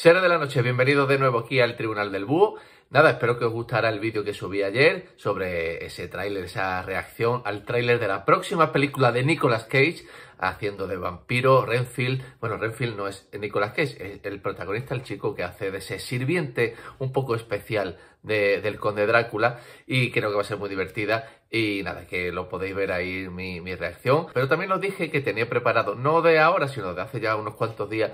Sera de la noche, bienvenidos de nuevo aquí al Tribunal del Búho. Nada, espero que os gustara el vídeo que subí ayer sobre ese tráiler, esa reacción al tráiler de la próxima película de Nicolas Cage haciendo de vampiro Renfield. Bueno, Renfield no es Nicolas Cage, es el protagonista, el chico que hace de ese sirviente un poco especial del Conde Drácula y creo que va a ser muy divertida y nada, que lo podéis ver ahí mi, mi reacción. Pero también os dije que tenía preparado, no de ahora, sino de hace ya unos cuantos días,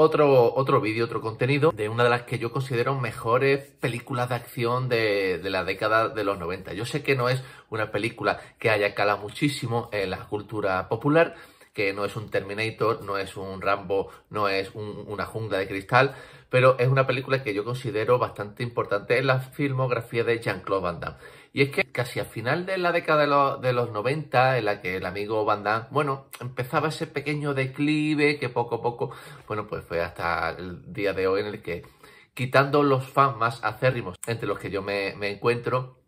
otro, otro vídeo, otro contenido de una de las que yo considero mejores películas de acción de, la década de los 90. Yo sé que no es una película que haya calado muchísimo en la cultura popular, que no es un Terminator, no es un Rambo, no es una jungla de cristal, pero es una película que yo considero bastante importante en la filmografía de Jean-Claude Van Damme. Y es que casi al final de la década de los, 90, en la que el amigo Van Damme, bueno, empezaba ese pequeño declive que poco a poco, bueno, pues fue hasta el día de hoy en el que, quitando los fans más acérrimos, entre los que yo me, encuentro,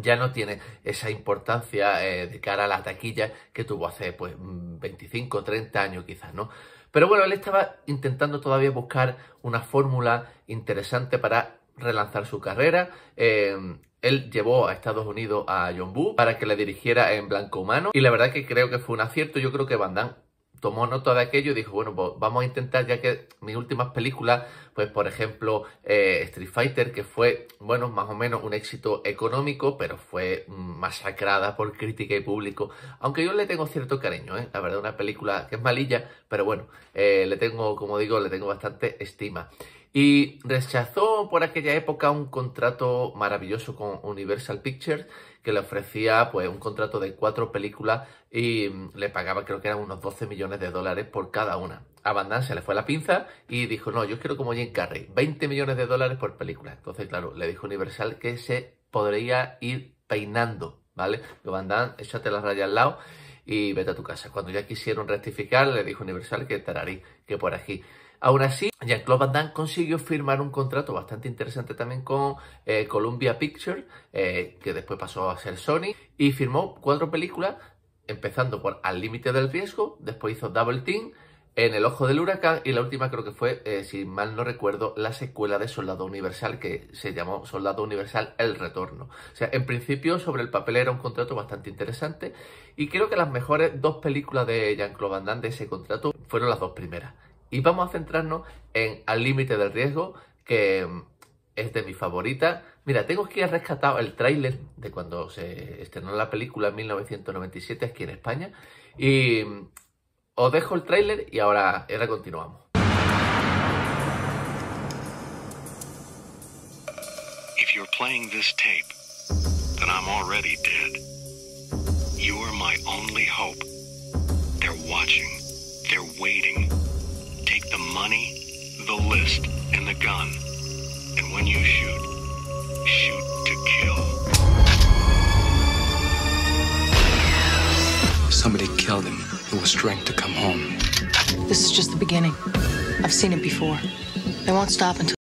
ya no tiene esa importancia eh, de cara a la taquilla que tuvo hace pues 25, 30 años quizás, ¿no? Pero bueno, él estaba intentando todavía buscar una fórmula interesante para relanzar su carrera. Eh, él llevó a Estados Unidos a John Boo para que le dirigiera en blanco humano y la verdad que creo que fue un acierto. Yo creo que Van Damme tomó nota de aquello y dijo, bueno, pues vamos a intentar, ya que mis últimas películas, pues por ejemplo eh, Street Fighter, que fue, bueno, más o menos un éxito económico, pero fue masacrada por crítica y público, aunque yo le tengo cierto cariño, ¿eh? la verdad, una película que es malilla, pero bueno, eh, le tengo, como digo, le tengo bastante estima. Y rechazó por aquella época un contrato maravilloso con Universal Pictures que le ofrecía pues un contrato de cuatro películas y le pagaba creo que eran unos 12 millones de dólares por cada una. A Van Damme se le fue la pinza y dijo, no, yo quiero como Jim Carrey, 20 millones de dólares por película. Entonces, claro, le dijo Universal que se podría ir peinando, ¿vale? Lo Van Damme, échate las rayas al lado y vete a tu casa. Cuando ya quisieron rectificar, le dijo Universal que tararí, que por aquí. Aún así, Jean-Claude Van Damme consiguió firmar un contrato bastante interesante también con eh, Columbia Pictures, eh, que después pasó a ser Sony, y firmó cuatro películas, empezando por Al límite del riesgo, después hizo Double Team, en el ojo del huracán y la última creo que fue, eh, si mal no recuerdo, la secuela de Soldado Universal que se llamó Soldado Universal El Retorno. O sea, en principio sobre el papel era un contrato bastante interesante y creo que las mejores dos películas de Jean-Claude Van Damme de ese contrato fueron las dos primeras. Y vamos a centrarnos en Al límite del riesgo, que mm, es de mi favorita. Mira, tengo que rescatado el tráiler de cuando se estrenó la película en 1997 aquí en España. Y mm, os dejo el tráiler y ahora, continuamos. playing this tape, the money, the list, and the gun. And when you shoot, shoot to kill. Somebody killed him. It was strength to come home. This is just the beginning. I've seen it before. They won't stop until.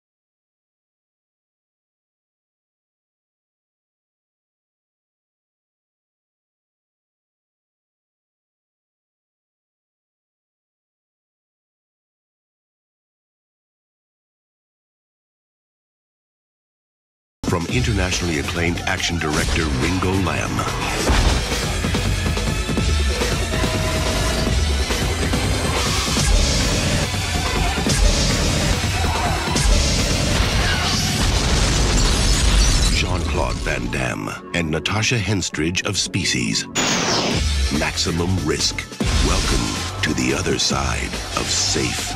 from internationally acclaimed action director Ringo Lam, Jean-Claude Van Damme and Natasha Henstridge of Species. Maximum risk. Welcome to the other side of safe.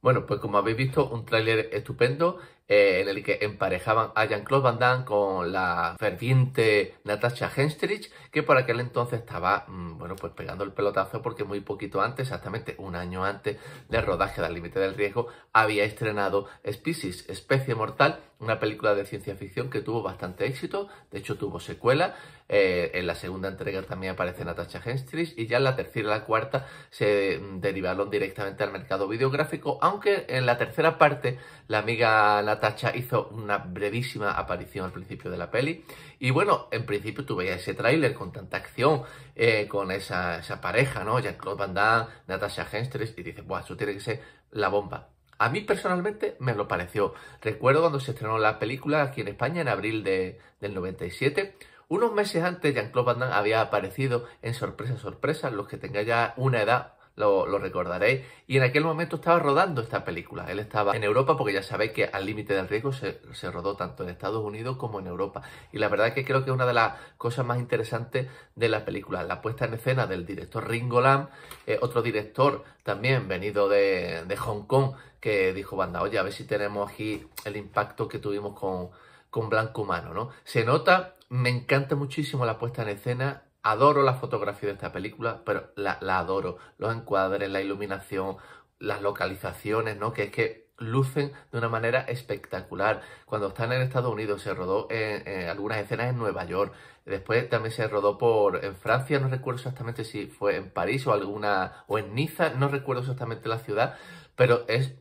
Bueno, pues como habéis visto, un tráiler estupendo eh, en el que emparejaban a Jean-Claude Van Damme con la ferviente Natasha Henstrich, que por aquel entonces estaba, mm, bueno, pues pegando el pelotazo porque muy poquito antes, exactamente un año antes del rodaje del Límite del Riesgo, había estrenado Species, Especie Mortal, una película de ciencia ficción que tuvo bastante éxito, de hecho tuvo secuela, eh, en la segunda entrega también aparece Natasha Henstrich y ya en la tercera y la cuarta se mm, derivaron directamente al mercado videográfico, aunque en la tercera parte la amiga Natacha hizo una brevísima aparición al principio de la peli. Y bueno, en principio tú veías ese tráiler con tanta acción, eh, con esa, pareja, ¿no? Jean-Claude Van Damme, Natasha Henstridge y dices, ¡buah! Eso tiene que ser la bomba. A mí personalmente me lo pareció. Recuerdo cuando se estrenó la película aquí en España en abril del 97. Unos meses antes Jean-Claude Van Damme había aparecido en Sorpresa, Sorpresa. Los que tenga ya una edad lo, recordaréis. Y en aquel momento estaba rodando esta película. Él estaba en Europa porque ya sabéis que Al Límite del Riesgo se, rodó tanto en Estados Unidos como en Europa. Y la verdad es que creo que es una de las cosas más interesantes de la película. La puesta en escena del director Ringo Lam, eh, otro director también venido de, de Hong Kong, que dijo, banda, oye, a ver si tenemos aquí el impacto que tuvimos con, con Blanco Humano, ¿no? Se nota, me encanta muchísimo la puesta en escena, Adoro la fotografía de esta película, pero la, adoro. Los encuadres, la iluminación, las localizaciones, ¿no? Que es que lucen de una manera espectacular. Cuando están en Estados Unidos se rodó en, algunas escenas en Nueva York. Después también se rodó por en Francia, no recuerdo exactamente si fue en París o alguna o en Niza, no recuerdo exactamente la ciudad, pero es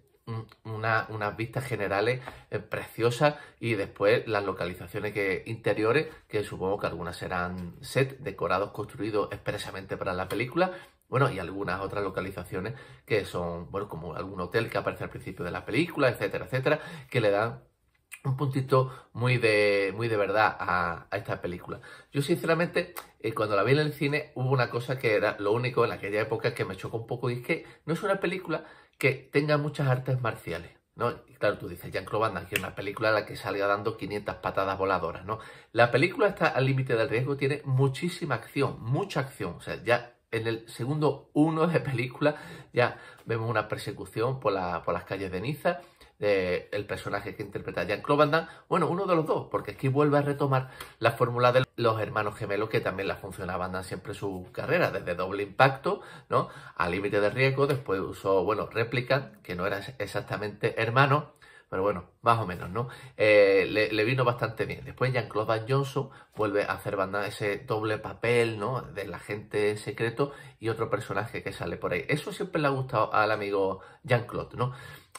una, unas vistas generales eh, preciosas y después las localizaciones que, interiores, que supongo que algunas serán set, decorados construidos expresamente para la película, bueno, y algunas otras localizaciones que son, bueno, como algún hotel que aparece al principio de la película, etcétera, etcétera, que le dan un puntito muy de, muy de verdad a, esta película. Yo sinceramente, eh, cuando la vi en el cine, hubo una cosa que era lo único en aquella época que me chocó un poco y es que no es una película que tenga muchas artes marciales. ¿no? claro, tú dices, Jean-Claude que es una película en la que salga dando 500 patadas voladoras, ¿no? La película está al límite del riesgo, tiene muchísima acción, mucha acción. O sea, ya en el segundo uno de película ya vemos una persecución por las calles de Niza, el personaje que interpreta Jean-Claude Van Damme, bueno, uno de los dos, porque aquí vuelve a retomar la fórmula de los hermanos gemelos que también la funcionaban siempre siempre su carrera, desde doble impacto, ¿no? A límite de riesgo, después usó, bueno, réplica, que no era exactamente hermano pero bueno, más o menos, ¿no? Eh, le, vino bastante bien. Después Jean-Claude Van Johnson vuelve a hacer Van ese doble papel, ¿no? Del agente secreto y otro personaje que sale por ahí. Eso siempre le ha gustado al amigo Jean-Claude, ¿no?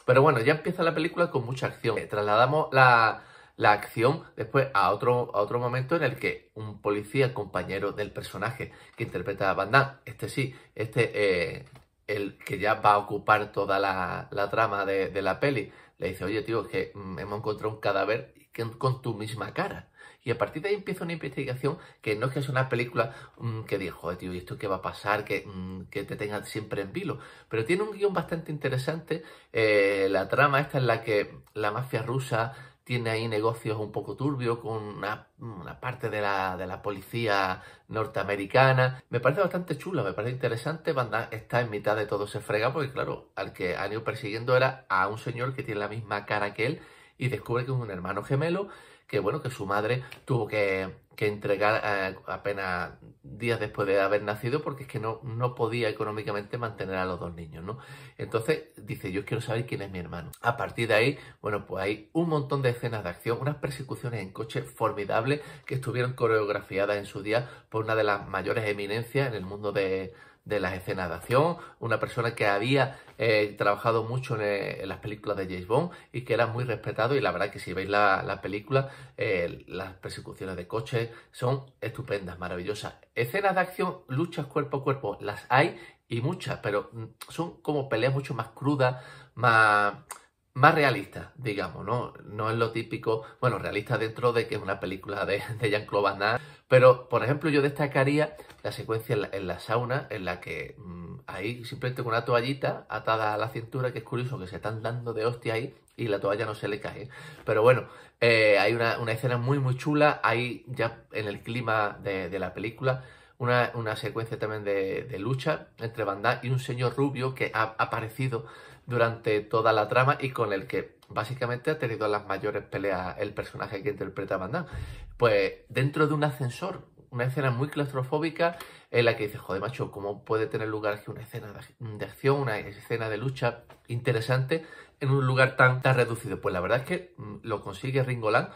Pero bueno, ya empieza la película con mucha acción. Eh, trasladamos la, la acción después a otro, otro momento en el que un policía, compañero del personaje que interpreta a Van Damme, este sí, este eh, el que ya va a ocupar toda la, trama de, de, la peli, le dice, oye tío, que mm, hemos encontrado un cadáver con tu misma cara. Y a partir de ahí empieza una investigación que no es que sea una película mm, que dijo, joder, tío, ¿y esto qué va a pasar? Mm, que, te tengan siempre en vilo. Pero tiene un guión bastante interesante. Eh, la trama esta en la que la mafia rusa tiene ahí negocios un poco turbios con una, parte de la, policía norteamericana. Me parece bastante chula, me parece interesante. Banda está en mitad de todo se frega porque, claro, al que han ido persiguiendo era a un señor que tiene la misma cara que él y descubre que es un hermano gemelo que bueno, que su madre tuvo que, entregar eh, apenas días después de haber nacido porque es que no, no podía económicamente mantener a los dos niños, ¿no? Entonces dice, yo quiero saber quién es mi hermano. A partir de ahí, bueno, pues hay un montón de escenas de acción, unas persecuciones en coche formidables que estuvieron coreografiadas en su día por una de las mayores eminencias en el mundo de, de las escenas de acción, una persona que había eh, trabajado mucho eh, en, las películas de James Bond y que era muy respetado y la verdad que si veis la, película, eh, las persecuciones de coches son estupendas, maravillosas. Escenas de acción, luchas cuerpo a cuerpo, las hay y muchas, pero mm, son como peleas mucho más crudas, más más realistas digamos, ¿no? No es lo típico, bueno, realista dentro de que es una película de, de Jean-Claude Van Damme, pero, por ejemplo, yo destacaría la secuencia en la, sauna, en la que hay mm, ahí simplemente con una toallita atada a la cintura, que es curioso que se están dando de hostia ahí y la toalla no se le cae. Pero bueno, eh, hay una, escena muy, muy chula. Hay ya en el clima de, la película una, secuencia también de, lucha entre Bandai y un señor rubio que ha aparecido durante toda la trama y con el que básicamente ha tenido las mayores peleas el personaje que interpreta Van Pues dentro de un ascensor, una escena muy claustrofóbica en la que dices, joder, macho, ¿cómo puede tener lugar aquí una escena de acción, una escena de lucha interesante en un lugar tan, reducido? Pues la verdad es que mm, lo consigue Ringolán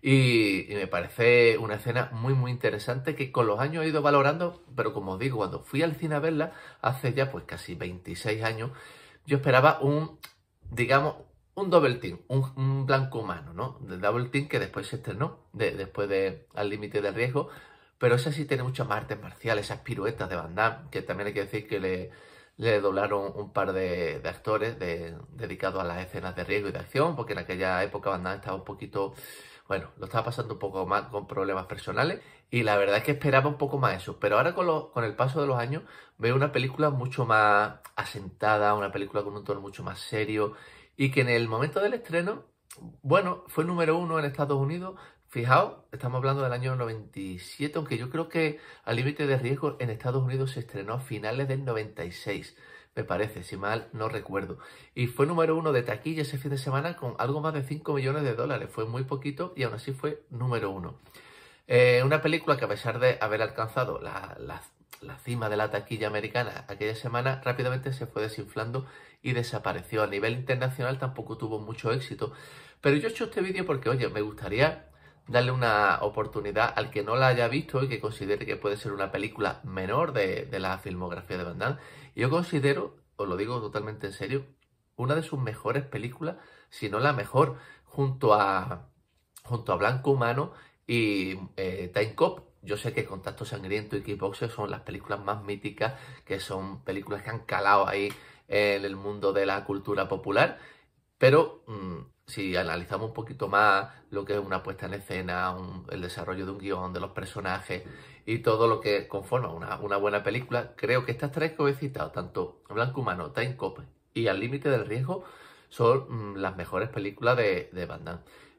y, me parece una escena muy, muy interesante que con los años he ido valorando, pero como os digo, cuando fui al cine a verla hace ya pues casi 26 años, yo esperaba un, digamos, un double team, un, blanco humano, ¿no? De double team que después se estrenó, después de Al límite del riesgo, pero esa sí tiene muchas artes marciales, esas piruetas de Van Damme, que también hay que decir que le, doblaron un par de, actores dedicados a las escenas de riesgo y de acción, porque en aquella época Van Damme estaba un poquito, bueno, lo estaba pasando un poco más con problemas personales, y la verdad es que esperaba un poco más eso, pero ahora con el paso de los años veo una película mucho más asentada, una película con un tono mucho más serio, y que en el momento del estreno, bueno, fue número uno en Estados Unidos. Fijaos, estamos hablando del año 97, aunque yo creo que al límite de riesgo en Estados Unidos se estrenó a finales del 96, me parece, si mal no recuerdo. Y fue número uno de taquilla ese fin de semana con algo más de 5 millones de dólares. Fue muy poquito y aún así fue número uno. Eh, una película que a pesar de haber alcanzado las la cima de la taquilla americana aquella semana rápidamente se fue desinflando y desapareció. A nivel internacional tampoco tuvo mucho éxito. Pero yo he hecho este vídeo porque, oye, me gustaría darle una oportunidad al que no la haya visto y que considere que puede ser una película menor de, la filmografía de Van Damme. Yo considero, os lo digo totalmente en serio, una de sus mejores películas, si no la mejor, junto a, junto a Blanco Humano y eh, Time Cop yo sé que Contacto Sangriento y Kickboxer son las películas más míticas, que son películas que han calado ahí en el mundo de la cultura popular, pero mm, si analizamos un poquito más lo que es una puesta en escena, el desarrollo de un guión, de los personajes y todo lo que conforma una, buena película, creo que estas tres que os he citado, tanto Blanco Humano, Time Cop y Al Límite del Riesgo, son mm, las mejores películas de, de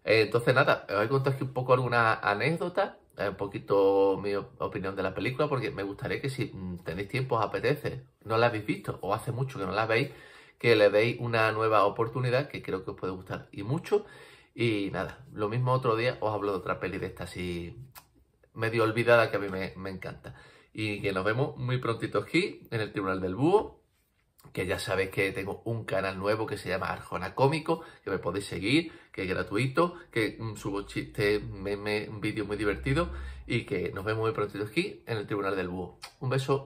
eh, entonces, nada, os he contado aquí un poco alguna anécdota un poquito mi opinión de la película, porque me gustaría que si tenéis tiempo, os apetece, no la habéis visto o hace mucho que no la veis, que le deis una nueva oportunidad que creo que os puede gustar y mucho. Y nada, lo mismo otro día os hablo de otra peli de esta así medio olvidada que a mí me, me encanta. Y que nos vemos muy prontito aquí en el Tribunal del Búho que ya sabéis que tengo un canal nuevo que se llama Arjona Cómico, que me podéis seguir, que es gratuito, que mm, subo chistes, un vídeos muy divertidos y que nos vemos muy pronto aquí en el Tribunal del Búho. Un beso.